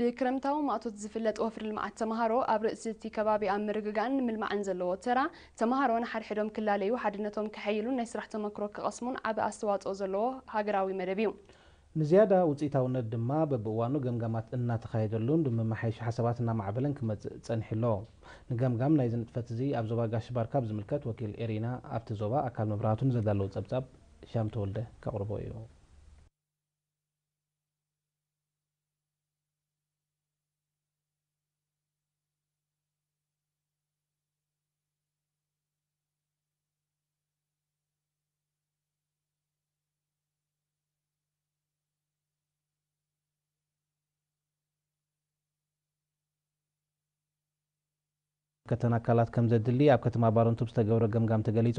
ብክረምታዊ ማእቶት ዝፍለጥ ወፍሪ ልምዓት ተምሃሮ ኣብ ርእሲ እቲ ከባቢ ኣብ ምርግጋእን ምልማዕን ዘለዎ ተራ ተምሃሮ ንሓድሕዶም ክላለዩ ሓድነቶም ክሐይሉን ናይ ስራሕ ተመክሮ ክቐስሙን ዓብ ኣስተዋፅኦ ዘለዎ ሃገራዊ መደብ እዩ ንዝያዳ ውፅኢታውነት ድማ በብእዋኑ ገምጋማት እናተካየደሉን ብምመሓይሽ ሓሳባት እናማዕበለን ክመፅእ ፀኒሕሎ ንገምጋም ናይ ዝንጥፈት እዚ ኣብ ዞባ ጋሽባር ካብ ዝምልከት ወኪል ኤሪና ኣብቲ ዞባ ኣካል መብራህቱን ዘዳለው ፀብጻብ ሻም ተወልደ ከቕርቦ እዩ ከተና ኣካላት ከም ዘድሊ ኣብ ከተማ ባረንቱ ዝተገብረ ገምጋም ተገሊፁ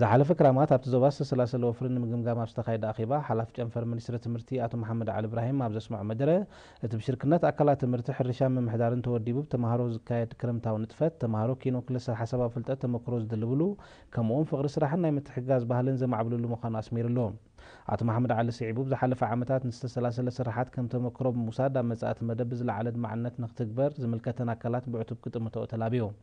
ዝሓለፈ ክራማት ኣብቲ ዞባ ዝተሰላሰለ ወፍሪ ንምግምጋም ኣብ ዝተካየደ ኣኼባ ሓላፍ ጨንፈር ሚኒስትሪ ትምህርቲ ኣቶ መሓመድ ዓሊ እብራሂም ኣብ ዘስምዖ መደረ እቲ ብሽርክነት ኣካላት ትምህርቲ ሕርሻን ምምሕዳርን ተወዲቡ ብተምሃሮ ዝካየድ ክርምታዊ ንጥፈት ተምሃሮ ኪኖ ክልስር ሓሳባዊ ፍልጠት ተመክሮ ዝድልብሉ ከምኡውን ፍቕሪ ስራሕን ናይ ምትሕጋዝ ባህልን ዘማዕብልሉ ምዃኑ ኣስሚሩ ኣሎ ኣቶ መሓመድ ዓሊ ስዒቡ ብዝሓለፈ ዓመታት ንዝተሰላሰለ ስራሓት ከም ተመክሮ ብምውሳድ ኣብ መጻእቲ መደብ ብዝለዓለ ድማዕነት ንክትግበር ዝምልከተን ኣካላት ብዕቱብ ክጥምተኦ ተላቢዮም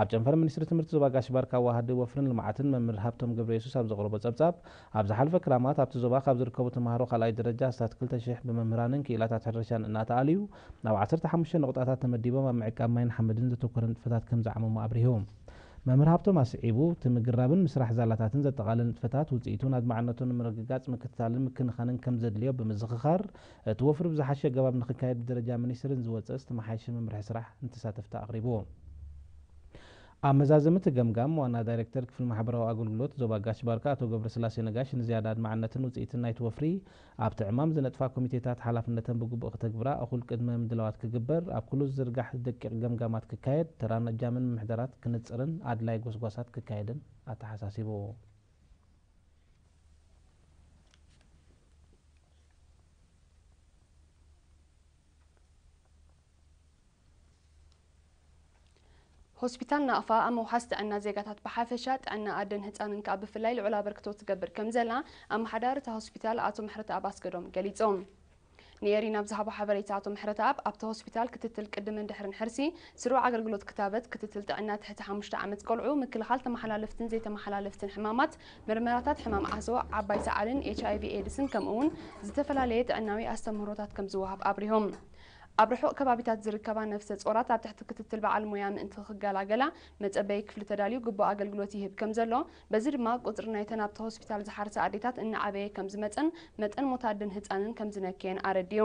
ኣብ ጨንፈር ሚኒስትሪ ትምህርቲ ዞባ ጋሽባር ካብ ዋህዲ ወፍርን ልምዓትን መምህር ሃብቶም ገብረ የሱስ ኣብ ዘቕረቦ ጸብጻብ ኣብ ዝሓለፈ ክራማት ኣብቲ ዞባ ካብ ዝርከቡ ተምሃሮ ካልኣይ ደረጃ ስታት 2,000 ብመምህራንን ክኢላታት ሕርሻን እናተኣልዩ ናብ 15 ነቑጣታት ተመዲቦም ኣብ ምዕቃብ ማይን ሓመድን ዘተኮረ ንጥፈታት ከም ዝዓመሙ ኣብሪሆም ممر هابتو ما سعيبو تمقرابن مسرح زالاتاتن زد تغالن فتات وزيتون هاد معنتون مرقاقات مكتالن مكن خانن كم زد ليو بمزغخار توفر بزحاشة قواب نخكاية بدرجة منيسرن زوات استما حايش ممرح سرح انتسات افتا اغريبوهم ኣብ መዛዘምቲ ገምጋም ዋና ዳይረክተር ክፍል ማሕበራዊ ኣገልግሎት ዞባ ጋሽ ባርካ ኣቶ ገብረስላሴ ነጋሽ ንዝያዳ ኣድማዕነትን ውፅኢትን ናይቲ ወፍሪ ኣብቲ ዕማም ዝነጥፋ ኮሚቴታት ሓላፍነተን ብግቡእ ክተግብራ እኹል ቅድመ ምድለዋት ክግበር ኣብ ኩሉ ዝርጋሕ ደቂቕ ገምጋማት ክካየድ ተራነጃምን እጃምን ምሕደራት ክንፅርን ኣድላይ ጎስጓሳት ክካየድን ኣተሓሳሲብዎ ሆስፒታልና ኣፋ ኣብ መውሓስ ጥዕና ዜጋታት ብሓፈሻ ጥዕና ኣደን ህፃንን ከዓ ብፍላይ ልዑል ኣበርክቶ ትገብር ከም ዘላ ኣመሓዳሪ እታ ሆስፒታል ኣቶ ምሕረት ኣብ ኣስገዶም ገሊፆም ንኤሪ ናብ ዝሃቦ ሓበሬታ ኣቶ ምሕረት ኣብ ኣብቲ ሆስፒታል ክትትል ቅድምን ድሕርን ሕርሲ ስሩዕ ኣገልግሎት ክታበት ክትትል ጥዕና ትሕቲ 5 ዓመት ቆልዑ ምክልኻል ተመሓላለፍትን ዘይተመሓላለፍትን ሕማማት ምርመራታት ሕማም ዓሶ ዓባይ ሰዓልን ኤች ኣይቪ ኤድስን ከምኡውን ዝተፈላለየ ጥዕናዊ ኣስተምህሮታት ከም ዝወሃብ ኣብሪሆም ኣብ ርሑቕ ከባቢታት ዝርከባ ነፍሰ ፆራት ኣብ ትሕቲ ክትትል በዓል ሞያ ምእንቲ ክጋላገላ መፀበይ ክፍሊ ተዳልዩ ግቡእ ኣገልግሎት ይህብ ከም ዘሎ በዚ ድማ ቁፅሪ ናይተን ኣብቲ ሆስፒታል ዝሓርሰ ኣዴታት እናዓበየ ከም ዝመፅን መጠን ሞታድን ህፃንን ከም ዝነክየን ኣረድዩ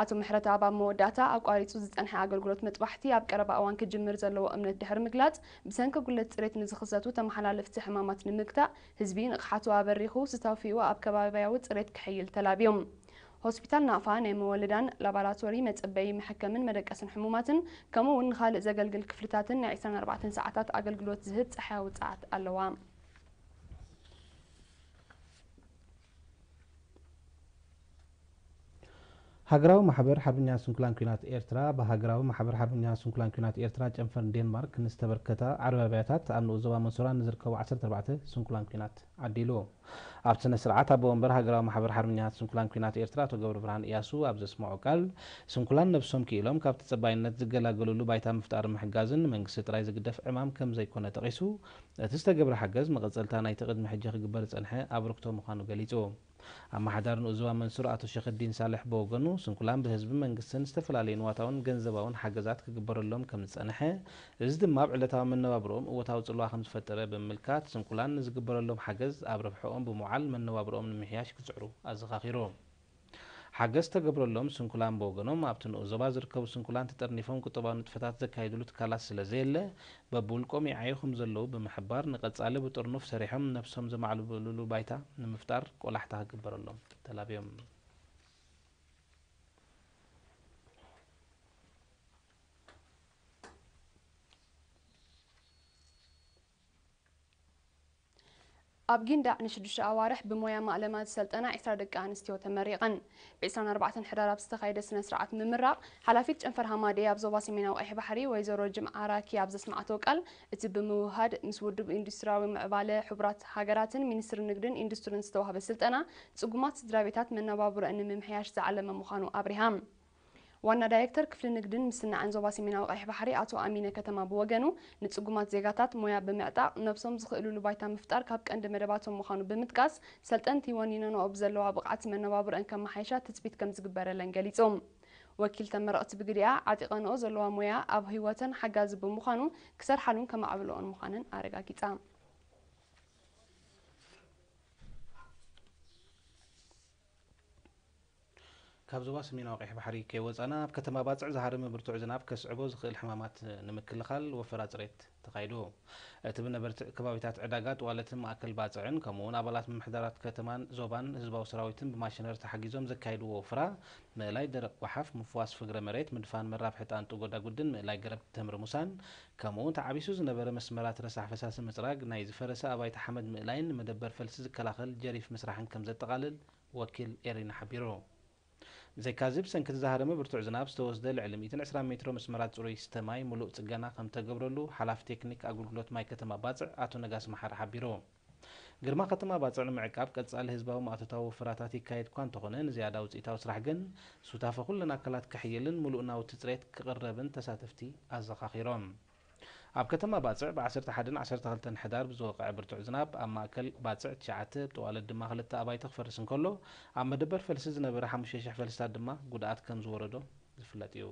ኣቶ ምሕረት ኣባ መወዳእታ ኣቋሪፁ ዝፀንሐ ኣገልግሎት መጥባሕቲ ኣብ ቀረባ እዋን ክጅምር ዘለዎ እምነት ድሕሪ ምግላፅ ብሰንኪ ጉለት ፅሬት ንዝኽሰቱ ተመሓላለፍቲ ሕማማት ንምግታእ ህዝቢ ንቕሓቱ ኣበሪኹ ስታውፊኡ ኣብ ከባብያዊ ፅሬት ክሕይል ተላብዮም هوسبيتال نافا ناي مولدان لابوراتوري متبي محكمن مدقسن حمومات كمون خالق زغلغل كفلتات ناي 24 ساعات اغلغلوت زهت صحيا وصات ሃገራዊ ማሕበር ሓርበኛ ስንኩላን ኩናት ኤርትራ ብሃገራዊ ማሕበር ሓርበኛ ስንኩላን ኩናት ኤርትራ ጨንፈር ዴንማርክ ንዝተበርከታ ዓረባብያታት ኣብ ንኡ ዞባ መንሶራ ንዝርከቡ 14 ስንኩላን ኩናት ዓዲልዎ ኣብ ስነ ስርዓት ኣቦ ወንበር ሃገራዊ ማሕበር ሓርበኛ ስንኩላን ኩናት ኤርትራ ኣቶ ገብሪ ብርሃን እያሱ ኣብ ዘስምዖ ቃል ስንኩላን ነብሶም ክኢሎም ካብ ተፀባይነት ዝገላገለሉ ባይታ ምፍጣር ምሕጋዝን መንግስቲ ጥራይ ዝግደፍ ዕማም ከም ዘይኮነ ጠቂሱ እቲ ዝተገብረ ሓገዝ መቐፀልታ ናይቲ ቅድሚ ሕጂ ክግበር ዝፀንሐ ኣበርክቶ ምዃኑ ገሊጹ أمهدار نوزوا من سرعة الشيخ الدين صالح بوغنو سنكلام بهزب من قسن استفل علينا واتاون جنزباون حجزات كبر اللهم كم تصنحه زد ما بعلى من نوابروم وتاو تلوا خمس فترة بملكات سنكلام نزكبر اللهم حجز أبرف حقوم بمعلم النوابروم المحياش كتعرو أزخاخيروم ሓገዝ ተገብረሎም ስንኩላን ብወገኖም ኣብቲ ንኡ ዞባ ዝርከቡ ስንኩላን ተጠርኒፎም ቁጠባዊ ንጥፈታት ዘካየድሉ ትካላት ስለ ዘየለ በብውልቆም ይዓይኹም ዘለዉ ብምሕባር ንቐጻሊ ብጥርኑፍ ሰሪሖም ነፍሶም ዘማዕልብልሉ ባይታ ንምፍጣር ቆላሕታ ክግበረሎም ተላብዮም أب جندا نشدش أوارح بمويا معلومات سلطنة إثر دقة عن استيو تمريقن بعسان أربعة حرارة بستخيد سنة سرعة ممرق حلافيت أنفر هامادي أبزو باسي مينا وإح بحري ويزورو جمع عراكي أبز اسمع توقل إتب موهد نسود بإندستراوي معبالي حبرات هاقرات منسر نقدن إندستورن ستوها بسلطنة تسقمات سدرابيتات من نبابر أن ممحياش زعلم مخانو أبريهام ዋና ዳይሬክተር ክፍሊ ንግድን ምስናዕን ዞባ ሰሜናዊ ቀይሕ ባሕሪ ኣቶ ኣሚነ ከተማ ብወገኑ ንፅጉማት ዜጋታት ሞያ ብምዕጣቅ ነብሶም ዝኽእልሉ ባይታ ምፍጣር ካብ ቀንዲ መደባቶም ምዃኑ ብምጥቃስ ሰልጠንቲ ወኒነንኦ ብዘለዋ ብቕዓት መነባብሮአን ከመሓይሻ ትፅቢት ከም ዝግበረለን ገሊፆም ወኪል ተመረቕቲ ብግዲኣ ዓጢቐንኦ ዘለዋ ሞያ ኣብ ህይወተን ሓጋዚ ብምዃኑ ክሰርሓሉን ከማዕብልኦን ምዃነን ኣረጋጊፃ كاب زوا سمينا وقيح بحري كي وزانا بكتما بازع زهارم برتوع زناب كسعبو زخي الحمامات نمك اللخال وفرات ريت تقايدو تبنا برت كبابيتات عداقات والتم أكل بازعين كمون أبالات من محدارات كتمان زوبان هزبا وسراويتم بماشنر تحقيزوم زكايدو وفرا ملاي درق وحف مفواس فقر مريت مدفان من رابحة أنتو قودا قدن ملاي قرب تمر موسان كمون تعبيسو زنبرا مسمرات رساح فساس مطراق نايز فرسا أبايت حمد ملاين مدبر فلسز كلاخل جريف مسرحن كمزة تقالل وكيل إيرين حبيرو ዘይካዚ ብሰንኪቲ ዝሃርምብ ርቱዕ ዝናብ ዝተወስደ ልዕሊ 120 ሜትሮ መስመራት ፅሩይ ስተማይ ሙሉእ ጽገና ከም ተገብረሉ ሓላፍ ቴክኒክ ኣገልግሎት ማይ ከተማ ባጽዕ ኣቶ ነጋሲ መሓሪ ሓቢሩ ግርማ ከተማ ባጽዕ ንምዕቃብ ቀጻሊ ህዝባዊ ማእቶታዊ ወፍራታት ይካየድ እኳ እንተኾነ ንዝያዳ ውጽኢታዊ ስራሕ ግን ስውታፈ ዅለና ኣካላት ክሕይልን ምሉእ ናውትፅሬት ክቕረብን ተሳተፍቲ ኣዘኻኺሮም ኣብ ከተማ ባፅዕ ብ11 12 ሕዳር ብዝወቕዐ ብርቱዕ ዝናብ ኣብ ማእከል ባፅዕ ትሽዓተ ብጠዋለት ድማ ክልተ ኣባይቲ ክፈርስ እንከሎ ኣብ መደበር ፈልሲ ዝነበረ 5,000 ፈልስታት ድማ ጉድኣት ከም ዝወረዶ ዝፍለጥ እዩ